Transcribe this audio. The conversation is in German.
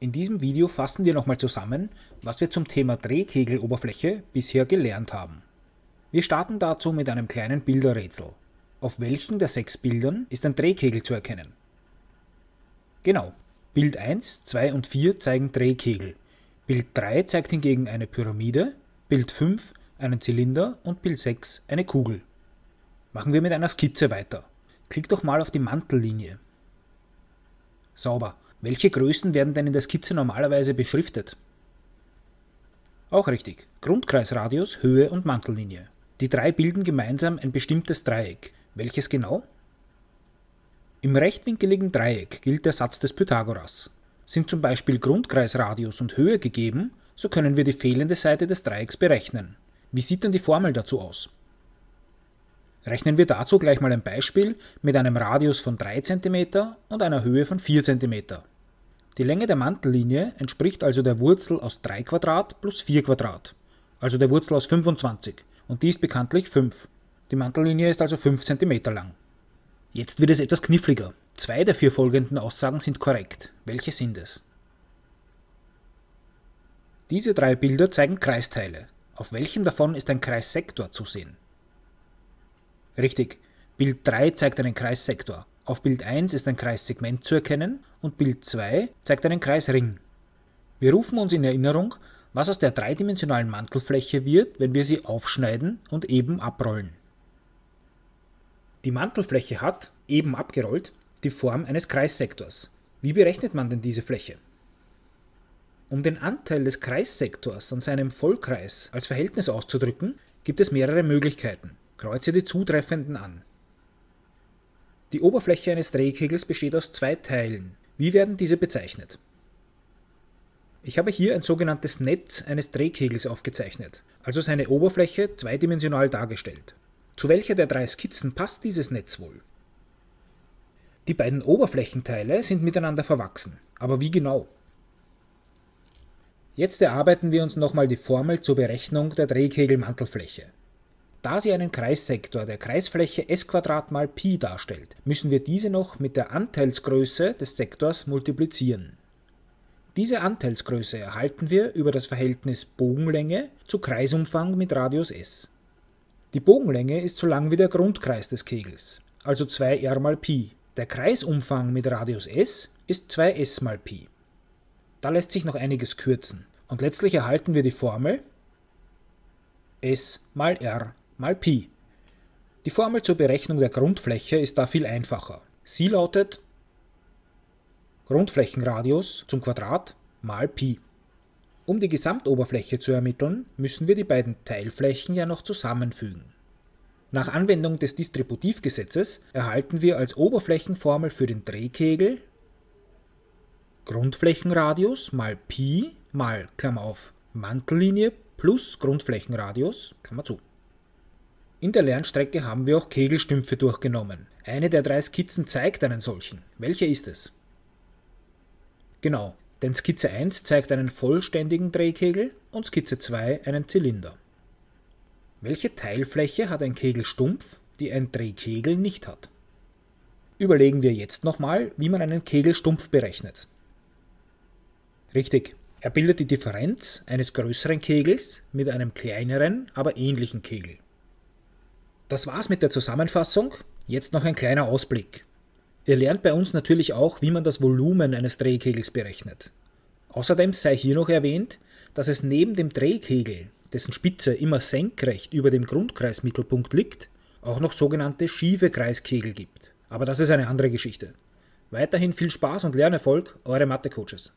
In diesem Video fassen wir nochmal zusammen, was wir zum Thema Drehkegeloberfläche bisher gelernt haben. Wir starten dazu mit einem kleinen Bilderrätsel. Auf welchen der sechs Bildern ist ein Drehkegel zu erkennen? Genau, Bild 1, 2 und 4 zeigen Drehkegel. Bild 3 zeigt hingegen eine Pyramide, Bild 5 einen Zylinder und Bild 6 eine Kugel. Machen wir mit einer Skizze weiter. Klick doch mal auf die Mantellinie. Sauber. Welche Größen werden denn in der Skizze normalerweise beschriftet? Auch richtig. Grundkreisradius, Höhe und Mantellinie. Die drei bilden gemeinsam ein bestimmtes Dreieck. Welches genau? Im rechtwinkeligen Dreieck gilt der Satz des Pythagoras. Sind zum Beispiel Grundkreisradius und Höhe gegeben, so können wir die fehlende Seite des Dreiecks berechnen. Wie sieht denn die Formel dazu aus? Rechnen wir dazu gleich mal ein Beispiel mit einem Radius von 3 cm und einer Höhe von 4 cm. Die Länge der Mantellinie entspricht also der Wurzel aus 3 Quadrat plus 4 Quadrat, also der Wurzel aus 25, und die ist bekanntlich 5. Die Mantellinie ist also 5 cm lang. Jetzt wird es etwas kniffliger. Zwei der vier folgenden Aussagen sind korrekt. Welche sind es? Diese drei Bilder zeigen Kreisteile. Auf welchem davon ist ein Kreissektor zu sehen? Richtig, Bild 3 zeigt einen Kreissektor. Auf Bild 1 ist ein Kreissegment zu erkennen und Bild 2 zeigt einen Kreisring. Wir rufen uns in Erinnerung, was aus der dreidimensionalen Mantelfläche wird, wenn wir sie aufschneiden und eben abrollen. Die Mantelfläche hat, eben abgerollt, die Form eines Kreissektors. Wie berechnet man denn diese Fläche? Um den Anteil des Kreissektors an seinem Vollkreis als Verhältnis auszudrücken, gibt es mehrere Möglichkeiten. Kreuze die zutreffenden an. Die Oberfläche eines Drehkegels besteht aus zwei Teilen. Wie werden diese bezeichnet? Ich habe hier ein sogenanntes Netz eines Drehkegels aufgezeichnet, also seine Oberfläche zweidimensional dargestellt. Zu welcher der drei Skizzen passt dieses Netz wohl? Die beiden Oberflächenteile sind miteinander verwachsen, aber wie genau? Jetzt erarbeiten wir uns nochmal die Formel zur Berechnung der Drehkegelmantelfläche. Da sie einen Kreissektor der Kreisfläche s mal π darstellt, müssen wir diese noch mit der Anteilsgröße des Sektors multiplizieren. Diese Anteilsgröße erhalten wir über das Verhältnis Bogenlänge zu Kreisumfang mit Radius s. Die Bogenlänge ist so lang wie der Grundkreis des Kegels, also 2r mal π. Der Kreisumfang mit Radius s ist 2s mal π. Da lässt sich noch einiges kürzen und letztlich erhalten wir die Formel s mal r mal Pi. Die Formel zur Berechnung der Grundfläche ist da viel einfacher. Sie lautet Grundflächenradius zum Quadrat mal Pi. Um die Gesamtoberfläche zu ermitteln, müssen wir die beiden Teilflächen ja noch zusammenfügen. Nach Anwendung des Distributivgesetzes erhalten wir als Oberflächenformel für den Drehkegel Grundflächenradius mal Pi mal Klammer auf Mantellinie plus Grundflächenradius Klammer zu. In der Lernstrecke haben wir auch Kegelstümpfe durchgenommen. Eine der drei Skizzen zeigt einen solchen. Welche ist es? Genau, denn Skizze 1 zeigt einen vollständigen Drehkegel und Skizze 2 einen Zylinder. Welche Teilfläche hat ein Kegelstumpf, die ein Drehkegel nicht hat? Überlegen wir jetzt nochmal, wie man einen Kegelstumpf berechnet. Richtig, er bildet die Differenz eines größeren Kegels mit einem kleineren, aber ähnlichen Kegel. Das war's mit der Zusammenfassung. Jetzt noch ein kleiner Ausblick. Ihr lernt bei uns natürlich auch, wie man das Volumen eines Drehkegels berechnet. Außerdem sei hier noch erwähnt, dass es neben dem Drehkegel, dessen Spitze immer senkrecht über dem Grundkreismittelpunkt liegt, auch noch sogenannte schiefe Kreiskegel gibt. Aber das ist eine andere Geschichte. Weiterhin viel Spaß und Lernerfolg, eure Mathe-Coaches.